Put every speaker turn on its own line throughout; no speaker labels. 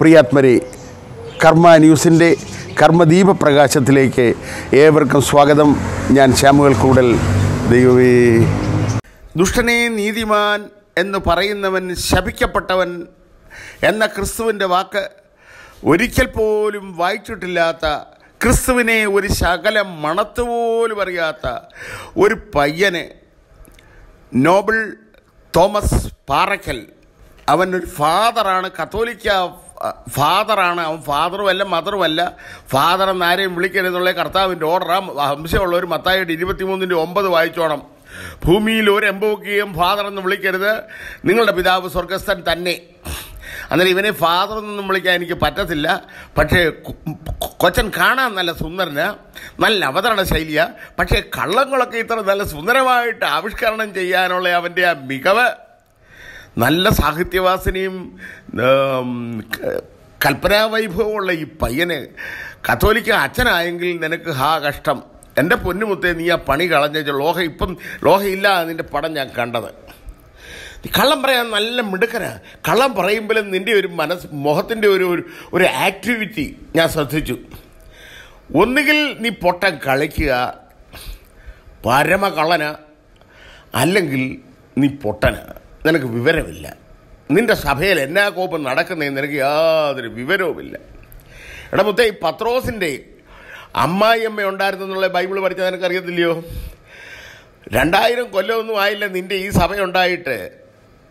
പ്രിയാത്മരെ കർമ്മ ന്യൂസിൻ്റെ കർമ്മദീപ പ്രകാശത്തിലേക്ക് ഏവർക്കും സ്വാഗതം ഞാൻ ശ്യാമുകൾ കൂടൽ ദൈവമേ ദുഷ്ടനെ നീതിമാൻ എന്ന് പറയുന്നവൻ ശപിക്കപ്പെട്ടവൻ എന്ന ക്രിസ്തുവിൻ്റെ വാക്ക് ഒരിക്കൽ പോലും വായിച്ചിട്ടില്ലാത്ത ക്രിസ്തുവിനെ ഒരു ശകല മണത്തുപോലും അറിയാത്ത ഒരു പയ്യന് നോബിൾ തോമസ് പാറയ്ക്കൽ അവൻ ഒരു ഫാദറാണ് കത്തോലിക്ക ഫാദറാണ് അവൻ ഫാദറുമല്ല മദറുമല്ല ഫാദർ എന്നാരെയും വിളിക്കരുതെന്നുള്ള കർത്താവിൻ്റെ ഓർഡർ ആ ഹംസമുള്ളവർ മത്തായിട്ട് ഇരുപത്തിമൂന്നിൻ്റെ ഒമ്പത് വായിച്ചോണം ഭൂമിയിൽ ഒരു എംബോക്കുകയും ഫാദർ എന്ന് വിളിക്കരുത് നിങ്ങളുടെ പിതാവ് സ്വർഗസ്ഥൻ തന്നെ അന്നേരം ഇവനെ ഫാദർ എന്നൊന്നും വിളിക്കാൻ എനിക്ക് പറ്റത്തില്ല പക്ഷേ കൊച്ചൻ കാണാൻ നല്ല സുന്ദരന് നല്ല അവതരണ ശൈലിയാണ് പക്ഷേ കള്ളങ്ങളൊക്കെ ഇത്ര നല്ല സുന്ദരമായിട്ട് ആവിഷ്കരണം ചെയ്യാനുള്ള അവൻ്റെ ആ മികവ് നല്ല സാഹിത്യവാസനയും കൽപ്പനാവൈഭവമുള്ള ഈ പയ്യന് കത്തോലിക്ക അച്ഛനായെങ്കിൽ നിനക്ക് ഹാ കഷ്ടം എൻ്റെ പൊന്നുമുത്തെ നീ ആ പണി കളഞ്ഞ ലോഹ ഇപ്പം ലോഹയില്ല നിൻ്റെ പടം ഞാൻ കണ്ടത് കള്ളം പറയാൻ നല്ല മിടുക്കനാ കള്ളം പറയുമ്പോഴും നിൻ്റെ ഒരു മനസ്സ് മുഖത്തിൻ്റെ ഒരു ഒരു ആക്ടിവിറ്റി ഞാൻ ശ്രദ്ധിച്ചു ഒന്നുകിൽ നീ പൊട്ടം കളിക്കുക പരമകള്ളന അല്ലെങ്കിൽ നീ പൊട്ടനാണ് നിനക്ക് വിവരമില്ല നിന്റെ സഭയിൽ എന്നാ കോപ്പം നടക്കുന്നതെന്ന് നിനക്ക് യാതൊരു വിവരവുമില്ല എടാ മുത്തേ ഈ പത്രോസിൻ്റെ അമ്മായിയമ്മ ഉണ്ടായിരുന്നു എന്നുള്ള ബൈബിൾ പഠിച്ചാൽ അറിയത്തില്ലയോ രണ്ടായിരം കൊല്ലമൊന്നും ആയില്ല നിന്റെ ഈ സഭയുണ്ടായിട്ട്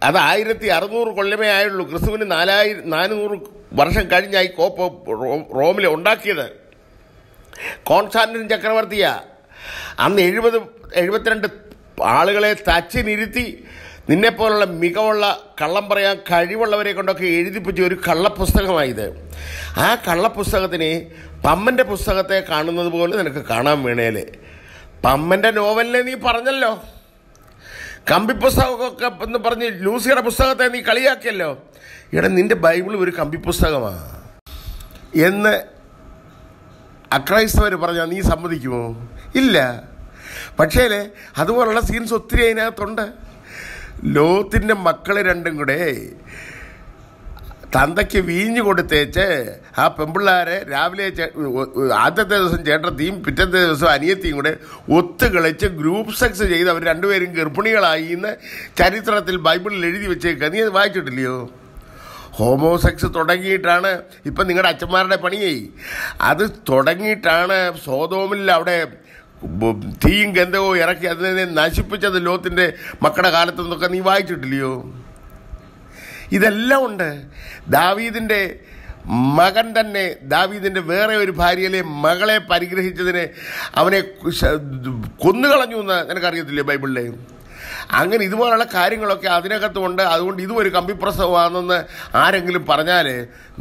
അത് ആയിരത്തി അറുന്നൂറ് കൊല്ലമേ ആയുള്ളൂ ക്രിസ്തുവിന് നാലായിരം നാനൂറ് വർഷം കഴിഞ്ഞായി കോപ്പ് റോമിൽ ഉണ്ടാക്കിയത് കോൺസ്റ്റാന്റിൻ ചക്രവർത്തിയാ അന്ന് എഴുപത് എഴുപത്തിരണ്ട് ആളുകളെ തച്ചിനിരുത്തി നിന്നെ പോലുള്ള മികവുള്ള കള്ളം പറയാൻ കഴിവുള്ളവരെ കൊണ്ടൊക്കെ എഴുതിപ്പിച്ച ഒരു കള്ളപ്പുസ്തകമായത് ആ കള്ളപ്പുസ്തകത്തിന് പമ്മൻ്റെ പുസ്തകത്തെ കാണുന്നത് പോലെ നിനക്ക് കാണാൻ വേണേൽ പമ്മൻ്റെ നോവലിനെ നീ പറഞ്ഞല്ലോ കമ്പി പുസ്തകമൊക്കെ എന്ന് പറഞ്ഞ് ലൂസിയുടെ പുസ്തകത്തെ നീ കളിയാക്കിയല്ലോ ഇവിടെ നിന്റെ ബൈബിൾ ഒരു കമ്പി പുസ്തകമാണ് എന്ന് അക്രൈസ്തവർ പറഞ്ഞാൽ നീ സമ്മതിക്കുമോ ഇല്ല പക്ഷേ അതുപോലുള്ള സീൻസ് ഒത്തിരി അതിനകത്തുണ്ട് ലോത്തിൻ്റെ മക്കൾ രണ്ടും കൂടെ തന്തയ്ക്ക് വീഞ്ഞു കൊടുത്തേച്ച് ആ പെമ്പിള്ളാരെ രാവിലെ ആദ്യത്തെ ദിവസം തീം പിറ്റത്തെ ദിവസം അനിയത്തിയും കൂടെ ഒത്തു കളിച്ച് ഗ്രൂപ്പ് സെക്സ് ചെയ്ത് അവർ രണ്ടുപേരും ഗർഭിണികളായി എന്ന് ചരിത്രത്തിൽ ബൈബിളിൽ എഴുതി വെച്ചേക്കുക നീ അത് വായിച്ചിട്ടില്ലയോ ഹോമോസെക്സ് തുടങ്ങിയിട്ടാണ് ഇപ്പം നിങ്ങളുടെ അച്ഛന്മാരുടെ പണിയായി അത് തുടങ്ങിയിട്ടാണ് സോതോമിൽ അവിടെ തീയും ഗന്ധവും ഇറക്കി അതിനെ നശിപ്പിച്ചത് ലോത്തിൻ്റെ മക്കളുടെ കാലത്ത് നിന്നൊക്കെ നീ വായിച്ചിട്ടില്ലയോ ഇതെല്ലാം ഉണ്ട് ദാവീദിൻ്റെ മകൻ തന്നെ ദാവീദിൻ്റെ വേറെ ഒരു ഭാര്യയിലെ മകളെ പരിഗ്രഹിച്ചതിന് അവനെ കൊന്നുകളഞ്ഞു എന്ന് നിനക്കറിയത്തില്ലേ ബൈബിളിലെ അങ്ങനെ ഇതുപോലുള്ള കാര്യങ്ങളൊക്കെ അതിനകത്തുണ്ട് അതുകൊണ്ട് ഇതും ഒരു കമ്പിപ്രസവമാണെന്ന് ആരെങ്കിലും പറഞ്ഞാൽ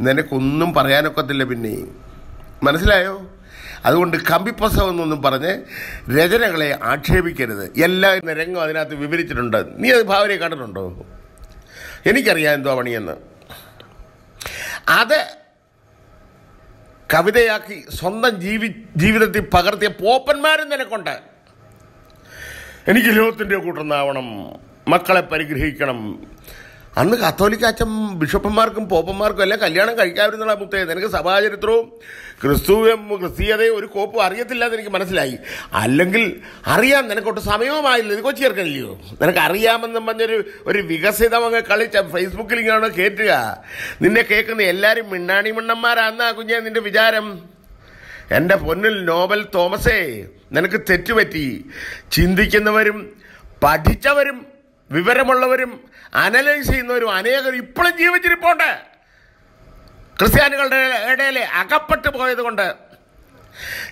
നിനക്കൊന്നും പറയാനൊക്കത്തില്ല പിന്നെ മനസ്സിലായോ അതുകൊണ്ട് കമ്പിപ്പസം എന്നൊന്നും പറഞ്ഞ് രചനകളെ ആക്ഷേപിക്കരുത് എല്ലാ എന്ന രംഗം അതിനകത്ത് വിവരിച്ചിട്ടുണ്ട് നീ അത് ഭാവനയെ കണ്ടിട്ടുണ്ടോ എനിക്കറിയാം എന്തോ പണിയെന്ന് അത് കവിതയാക്കി സ്വന്തം ജീവി ജീവിതത്തിൽ പകർത്തിയ പോപ്പന്മാരും നിനക്കുണ്ട് എനിക്ക് ലോകത്തിൻ്റെ കൂട്ടുന്നാവണം മക്കളെ പരിഗ്രഹിക്കണം അന്ന് കത്തോലിക്ക അച്ഛൻ ബിഷപ്പന്മാർക്കും പോപ്പന്മാർക്കും എല്ലാം കല്യാണം കഴിക്കാമായിരുന്നുള്ള മുത്തേ നിനക്ക് സഭാചരിത്രവും ക്രിസ്തുവും ക്രിസ്തീയതയും ഒരു കോപ്പും അറിയത്തില്ല എന്ന് എനിക്ക് മനസ്സിലായി അല്ലെങ്കിൽ അറിയാം നിനക്കൊട്ട് സമയവുമായില്ല ഇത് ചേർക്കണില്ലയോ നിനക്ക് അറിയാമെന്നും പറഞ്ഞൊരു ഒരു വികസിതം അങ്ങ് കളിച്ച ഫേസ്ബുക്കിൽ ഇങ്ങനെ കയറ്റുക നിന്നെ കേൾക്കുന്ന എല്ലാവരും മിണ്ണാണി മിണ്ണന്മാരാന്നാ കുഞ്ഞെ നിന്റെ വിചാരം എൻ്റെ പൊന്നിൽ നോബൽ തോമസേ നിനക്ക് തെറ്റുപറ്റി ചിന്തിക്കുന്നവരും പഠിച്ചവരും വിവരമുള്ളവരും അനലൈസ് ചെയ്യുന്നവരും അനേകർ ഇപ്പോഴും ജീവിച്ചിരിപ്പുണ്ട് ക്രിസ്ത്യാനികളുടെ ഇടയിൽ അകപ്പെട്ടു പോയത് കൊണ്ട്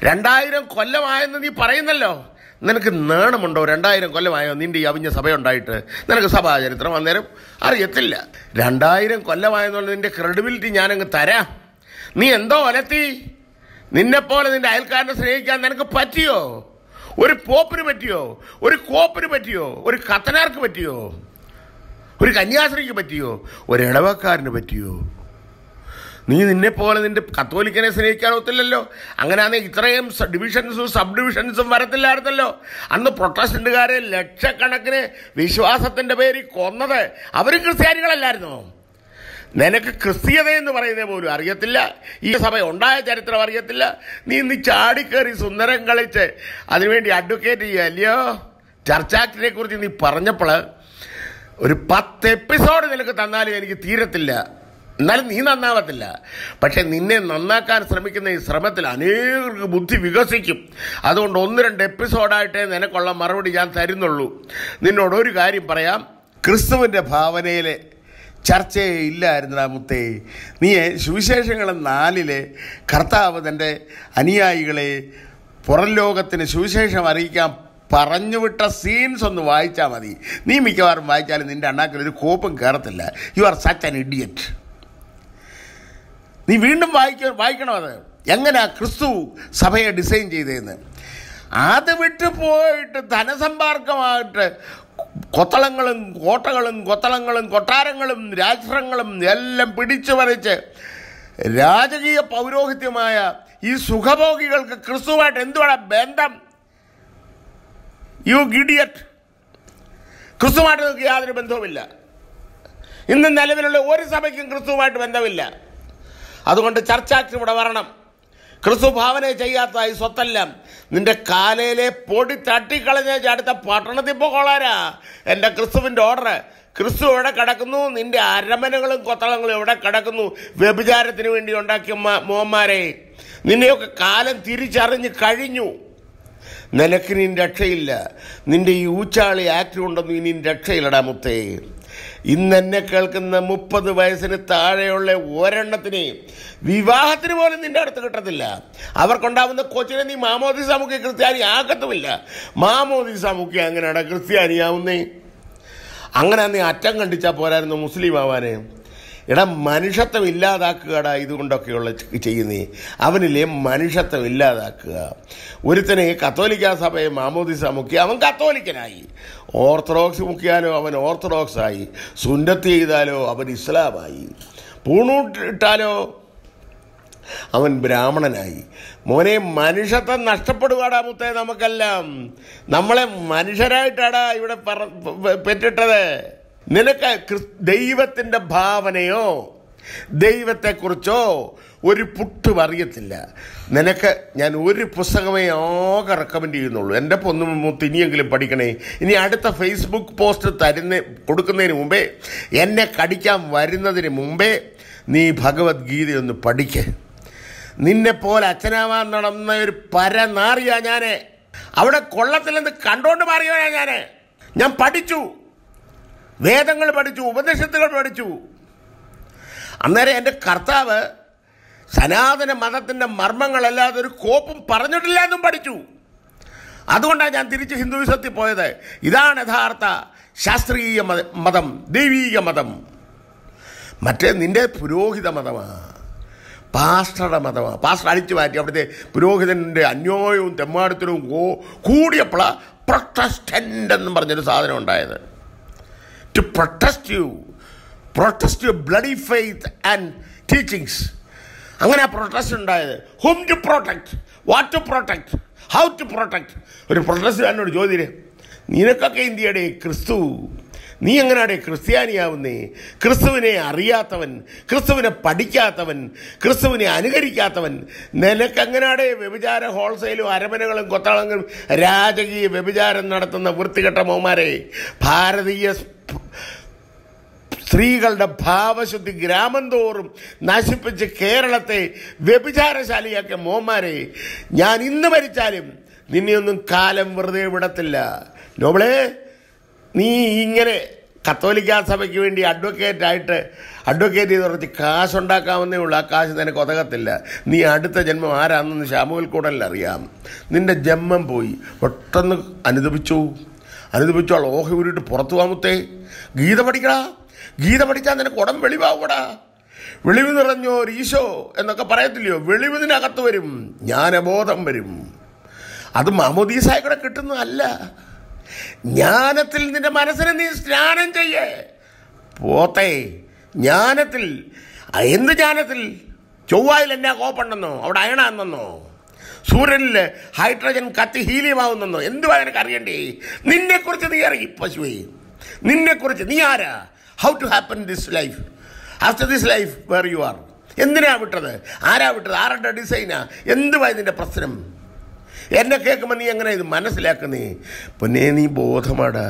രണ്ടായിരം കൊല്ലമായെന്ന് നീ പറയുന്നല്ലോ നിനക്ക് നേണമുണ്ടോ രണ്ടായിരം കൊല്ലമായോ നിന്റെ ഈ അവിഞ്ഞ സഭയുണ്ടായിട്ട് നിനക്ക് സഭാചരിത്രം അന്നേരം അറിയത്തില്ല രണ്ടായിരം കൊല്ലമായെന്നുള്ള നിന്റെ ക്രെഡിബിലിറ്റി ഞാനങ്ങ് തരാം നീ എന്തോ ഒലത്തി നിന്നെപ്പോലെ നിന്റെ അയൽക്കാരനെ സ്നേഹിക്കാൻ നിനക്ക് പറ്റിയോ ഒരു പോപ്പിന് പറ്റിയോ ഒരു കോപ്പിന് പറ്റിയോ ഒരു കത്തനാർക്ക് പറ്റിയോ ഒരു കന്യാസ്ത്രീക്ക് പറ്റിയോ ഒരു പറ്റിയോ നീ നിന്നെപ്പോലെ നിന്റെ കത്തോലിക്കനെ സ്നേഹിക്കാൻ ഒത്തില്ലല്ലോ അങ്ങനെയാണെങ്കിൽ ഇത്രയും ഡിവിഷൻസും സബ് ഡിവിഷൻസും വരത്തില്ലായിരുന്നല്ലോ അന്ന് പ്രൊട്ടസ്റ്റന്റുകാരെ ലക്ഷക്കണക്കിന് വിശ്വാസത്തിൻ്റെ പേരിൽ കൊന്നത് അവരും ക്രിസ്ത്യാനികളല്ലായിരുന്നോ നിനക്ക് ക്രിസ്തീയത എന്ന് പറയുന്നത് പോലും അറിയത്തില്ല ഈ സഭ ഉണ്ടായ ചരിത്രം അറിയത്തില്ല നീ ഇന്ന് ചാടിക്കേറി സുന്ദരം കളിച്ച് അതിനുവേണ്ടി അഡ്വക്കേറ്റ് ചെയ്യുക അല്ലയോ ചർച്ചാക്ടിനെ കുറിച്ച് നീ പറഞ്ഞപ്പോൾ ഒരു പത്ത് എപ്പിസോഡ് നിനക്ക് തന്നാലും എനിക്ക് തീരത്തില്ല എന്നാലും നീ നന്നാവത്തില്ല പക്ഷെ നിന്നെ നന്നാക്കാൻ ശ്രമിക്കുന്ന ഈ ശ്രമത്തിൽ അനേകർക്ക് ബുദ്ധി വികസിക്കും അതുകൊണ്ട് ഒന്ന് രണ്ട് എപ്പിസോഡായിട്ടേ നിനക്കുള്ള മറുപടി ഞാൻ തരുന്നുള്ളൂ നിന്നോട് ഒരു കാര്യം പറയാം ക്രിസ്തുവിൻ്റെ ഭാവനയിലെ ചർച്ചയെ ഇല്ലായിരുന്നു മുത്തേ നീ സുവിശേഷങ്ങൾ നാലിലെ കർത്താവ് തൻ്റെ അനുയായികളെ പുറം ലോകത്തിന് സുവിശേഷം അറിയിക്കാൻ പറഞ്ഞുവിട്ട സീൻസ് ഒന്ന് വായിച്ചാൽ മതി നീ മിക്കവാറും വായിച്ചാലും നിൻ്റെ അണ്ണാക്കിൽ ഒരു കോപ്പും കയറത്തില്ല you are such an idiot നീ വീണ്ടും വായിക്ക വായിക്കണം അത് എങ്ങനെയാ ക്രിസ്തു സഭയെ ഡിസൈൻ ചെയ്തതെന്ന് അത് വിട്ടു പോയിട്ട് ധനസമ്പാർക്കമായിട്ട് കൊത്തളങ്ങളും കോട്ടകളും കൊത്തളങ്ങളും കൊട്ടാരങ്ങളും രാഷ്ട്രങ്ങളും എല്ലാം പിടിച്ചു വരച്ച് രാജകീയ പൗരോഹിത്യമായ ഈ സുഖഭോഗികൾക്ക് ക്രിസ്തുവായിട്ട് എന്തുവാണ് ബന്ധം യു ഗിഡിയറ്റ് ക്രിസ്തുമായിട്ട് നിങ്ങൾക്ക് യാതൊരു ബന്ധവുമില്ല ഇന്ന് നിലവിലുള്ള ഒരു സഭയ്ക്കും ക്രിസ്തുവുമായിട്ട് ബന്ധമില്ല അതുകൊണ്ട് ചർച്ചാക്ഷൻ ഇവിടെ വരണം ക്രിസ്തു ഭാവന ചെയ്യാത്തതായി സ്വത്തെല്ലാം നിന്റെ കാലയിലെ പൊടി തട്ടിക്കളഞ്ഞ അടുത്ത പട്ടണത്തിൽ പോകോളാരാ എൻ്റെ ക്രിസ്തുവിൻ്റെ ഓർഡർ ക്രിസ്തു എവിടെ കിടക്കുന്നു നിന്റെ അരമനകളും കൊത്തളങ്ങളും എവിടെ കിടക്കുന്നു വ്യഭിചാരത്തിന് വേണ്ടി ഉണ്ടാക്കിയ മോന്മാരെ നിന്നെയൊക്കെ കാലം തിരിച്ചറിഞ്ഞ് കഴിഞ്ഞു നിനക്ക് നീ രക്ഷയില്ല നിന്റെ ഈ ഊച്ചാളി ആക്ട് ഉണ്ടെന്ന് ഇനി രക്ഷയില്ലടാ മുത്തേ ഇന്ന് എന്നെ കേൾക്കുന്ന മുപ്പത് വയസ്സിന് താഴെയുള്ള ഒരെണ്ണത്തിന് വിവാഹത്തിന് പോലും നിന്റെ അടുത്ത് കിട്ടത്തില്ല അവർക്കുണ്ടാവുന്ന കൊച്ചിനെ നീ മാമോദീസ മുഖ്യ ക്രിസ്ത്യാനി ആക്കത്തുമില്ല മാമോദിസ മുഖ്യ അങ്ങനെയാണ് ക്രിസ്ത്യാനിയാവുന്നേ അങ്ങനെ നീ അറ്റം കണ്ടിച്ചാൽ പോരായിരുന്നു മുസ്ലിം ആവാനേ എടാ മനുഷ്യത്വം ഇല്ലാതാക്കുകടാ ഇതുകൊണ്ടൊക്കെയുള്ള ചെയ്യുന്നേ അവനില്ലേ മനുഷ്യത്വം ഇല്ലാതാക്കുക ഒരുത്തനെ കത്തോലിക്ക സഭയെ മാമോദിസ മുക്കി അവൻ കത്തോലിക്കനായി ഓർത്തഡോക്സ് മുക്കിയാലോ അവൻ ഓർത്തഡോക്സ് ആയി സുന്നത്ത് ചെയ്താലോ അവൻ ഇസ്ലാമായി പൂണൂട്ടിട്ടാലോ അവൻ ബ്രാഹ്മണനായി മോനെ മനുഷ്യത്വം നഷ്ടപ്പെടുവാടാ മുത്തേ നമുക്കെല്ലാം നമ്മളെ മനുഷ്യരായിട്ടാടാ ഇവിടെ പറ പെറ്റിട്ടത് നിനക്ക് ദൈവത്തിൻ്റെ ഭാവനയോ ദൈവത്തെക്കുറിച്ചോ ഒരു പുട്ടും അറിയത്തില്ല നിനക്ക് ഞാൻ ഒരു പുസ്തകമേ ആകെ റെക്കമെൻഡ് ചെയ്യുന്നുള്ളൂ എൻ്റെ പൊന്നു ഇനിയെങ്കിലും പഠിക്കണേ ഇനി അടുത്ത ഫേസ്ബുക്ക് പോസ്റ്റ് തരുന്ന കൊടുക്കുന്നതിന് മുമ്പേ എന്നെ കടിക്കാൻ വരുന്നതിന് മുമ്പേ നീ ഭഗവത്ഗീതയൊന്ന് പഠിക്ക് നിന്നെപ്പോലെ അച്ഛനാവാൻ നടന്ന ഒരു പരനാറിയാ ഞാനേ അവിടെ നിന്ന് കണ്ടോണ്ട് മാറിയവനാ ഞാനേ ഞാൻ പഠിച്ചു വേദങ്ങൾ പഠിച്ചു ഉപദേശത്തുകൾ പഠിച്ചു അന്നേരം എൻ്റെ കർത്താവ് സനാതന മതത്തിൻ്റെ മർമ്മങ്ങളല്ലാതെ ഒരു കോപ്പും പറഞ്ഞിട്ടില്ല എന്നും പഠിച്ചു അതുകൊണ്ടാണ് ഞാൻ തിരിച്ച് ഹിന്ദുവിസത്തിൽ പോയത് ഇതാണ് യഥാർത്ഥ ശാസ്ത്രീയ മതം ദൈവീക മതം മറ്റേ നിന്റെ പുരോഹിത മതമാണ് പാസ്റ്ററുടെ മതമാണ് പാസ്റ്റർ അടിച്ചു മാറ്റി അവിടുത്തെ പുരോഹിതൻ്റെ അന്യോയവും തെമ്മാടത്തിലും കൂടിയപ്പോഴാണ് പ്രൊട്ടസ്റ്റൻ്റ് എന്ന് പറഞ്ഞൊരു സാധനം ഉണ്ടായത് to protest you protest you bloody faith and teachings അങ്ങനെ ആ പ്രൊട്ടസ്റ്റ് ഉണ്ടായത് hmm to protect what to protect how to protect ഒരു പ്രൊട്ടസ്റ്റ് എന്നോട് ചോദ്യം നിനക്കൊക്കെ ഇന്ത്യയുടെ ക്രിസ്തു നീ എങ്ങനാടെ ക്രിസ്ത്യാനിയാവുന്നേ ക്രിസ്തുവിനെ അറിയാത്തവൻ ക്രിസ്തുവിനെ പഠിക്കാത്തവൻ ക്രിസ്തുവിനെ അനുകരിക്കാത്തവൻ നിനക്കെങ്ങനാടെ വ്യഭിചാര ഹോൾസെയിലും അരമനകളും കൊത്തളങ്ങളും രാജകീയ വ്യഭിചാരം നടത്തുന്ന വൃത്തികെട്ട മോമാരെ ഭാരതീയ സ്ത്രീകളുടെ ഭാവശുദ്ധി ഗ്രാമം തോറും നശിപ്പിച്ച് കേരളത്തെ വ്യഭിചാരശാലിയാക്കിയ മോമാരെ ഞാൻ ഇന്ന് മരിച്ചാലും നിന്നെയൊന്നും കാലം വെറുതെ വിടത്തില്ല നോബളേ നീ ഇങ്ങനെ കത്തോലിക്ക സഭയ്ക്ക് വേണ്ടി അഡ്വക്കേറ്റ് ആയിട്ട് അഡ്വക്കേറ്റ് ചെയ്ത് പറഞ്ഞ് കാശുണ്ടാക്കാവുന്നേ ഉള്ളൂ ആ കാശ് നിനക്ക് ഒതകത്തില്ല നീ അടുത്ത ജന്മം ആരാണെന്ന് ശാമുവിൽ കൂടല്ല അറിയാം നിന്റെ ജന്മം പോയി പെട്ടെന്ന് അനുദപിച്ചു ആൾ ഓഹ ഉരുട്ട് പുറത്തു പോകാമത്തേ ഗീത പഠിക്കടാ ഗീത പഠിച്ചാൽ നിനക്ക് ഉടൻ വെളിവാകൂടാ വെളിവ് നിറഞ്ഞോ ഈശോ എന്നൊക്കെ പറയത്തില്ലയോ വെളിവിനകത്ത് വരും ജ്ഞാനബോധം വരും അത് കൂടെ കിട്ടുന്നതല്ല ജ്ഞാനത്തിൽ നിന്റെ മനസ്സിനെ നീ സ്നാനം ചെയ്യേ പോത്തേ ജ്ഞാനത്തിൽ എന്ത് ജ്ഞാനത്തിൽ ചൊവ്വായിൽ എന്നാ കോപ്പുണ്ടെന്നോ അവിടെ അയണാന്നെന്നോ സൂര്യനിൽ ഹൈഡ്രജൻ കത്തി ആവുന്നെന്നോ എന്തുവാ നിനക്ക് അറിയണ്ടേ നിന്നെക്കുറിച്ച് നീ അറിയും പശുവേ നിന്നെക്കുറിച്ച് നീ ആരാ how to happen this life after this life where you are എന്തിനാ വിട്ടത് ആരാ വിട്ടത് ആരുടെ ഡിസൈനാ എന്തുവാ നിന്റെ പ്രശ്നം എന്നെ കേൾക്കുമ്പോൾ നീ എങ്ങനെ ഇത് മനസ്സിലാക്കുന്നേ പൊന്നെ നീ ബോധമാടാ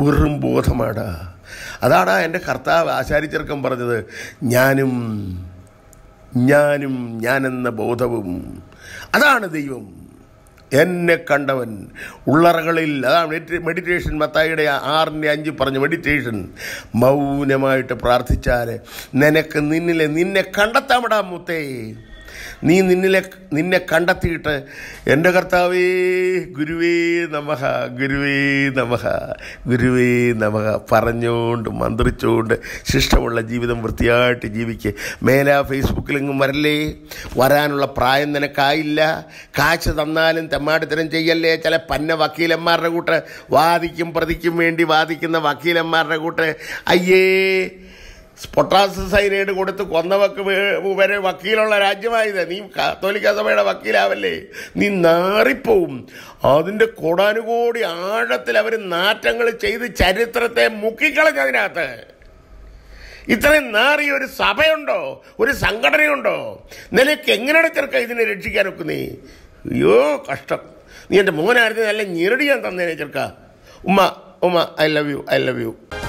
വെറും ബോധമാടാ അതാണ് എൻ്റെ കർത്താവ് ആശാരിച്ചെറുക്കം പറഞ്ഞത് ഞാനും ഞാനും ഞാനെന്ന ബോധവും അതാണ് ദൈവം എന്നെ കണ്ടവൻ ഉള്ളറകളിൽ അതാണ് മെഡിറ്റേഷൻ മത്തായിയുടെ ആറിൻ്റെ അഞ്ച് പറഞ്ഞു മെഡിറ്റേഷൻ മൗനമായിട്ട് പ്രാർത്ഥിച്ചാൽ നിനക്ക് നിന്നിലെ നിന്നെ കണ്ടെത്താമടാ മുത്തേ നീ നിന്നിലെ നിന്നെ കണ്ടെത്തിയിട്ട് എൻ്റെ കർത്താവേ ഗുരുവേ നമഹ ഗുരുവേ നമഹ ഗുരുവേ നമഹ പറഞ്ഞുകൊണ്ട് മന്ത്രിച്ചുകൊണ്ട് ശിഷ്ടമുള്ള ജീവിതം വൃത്തിയായിട്ട് ജീവിക്കുക മേലാ ഫേസ്ബുക്കിലെങ്ങും വരല്ലേ വരാനുള്ള പ്രായം നിനക്കായില്ല കാശ് തന്നാലും തെമ്മാടിത്തരം ചെയ്യല്ലേ ചില പന്ന വക്കീലന്മാരുടെ കൂട്ട് വാദിക്കും പ്രതിക്കും വേണ്ടി വാദിക്കുന്ന വക്കീലന്മാരുടെ കൂട്ട് അയ്യേ പൊട്ടാസ് സൈനൈഡ് കൊടുത്ത് കൊന്നവക്ക് വരെ വക്കീലുള്ള രാജ്യമായത് നീ കാത്തോലിക്ക സഭയുടെ വക്കീലാവല്ലേ നീ നാറിപ്പോവും അതിൻ്റെ കൊടാനുകൂടി ആഴത്തിൽ അവർ നാറ്റങ്ങൾ ചെയ്ത് ചരിത്രത്തെ മുക്കിക്കളഞ്ഞതിനകത്ത് ഇത്രയും നാറിയ ഒരു സഭയുണ്ടോ ഒരു സംഘടനയുണ്ടോ നിലയ്ക്ക് എങ്ങനെയാണ് ചെറുക്ക ഇതിനെ രക്ഷിക്കാൻ ഒക്കെ നീ അയ്യോ കഷ്ടം നീ എൻ്റെ മോനായിരുന്നു നല്ല ഞെരടിയാൻ ഞാൻ തന്നേനെ ചെറുക്ക ഉമ്മ ഉമ്മ I love you I love U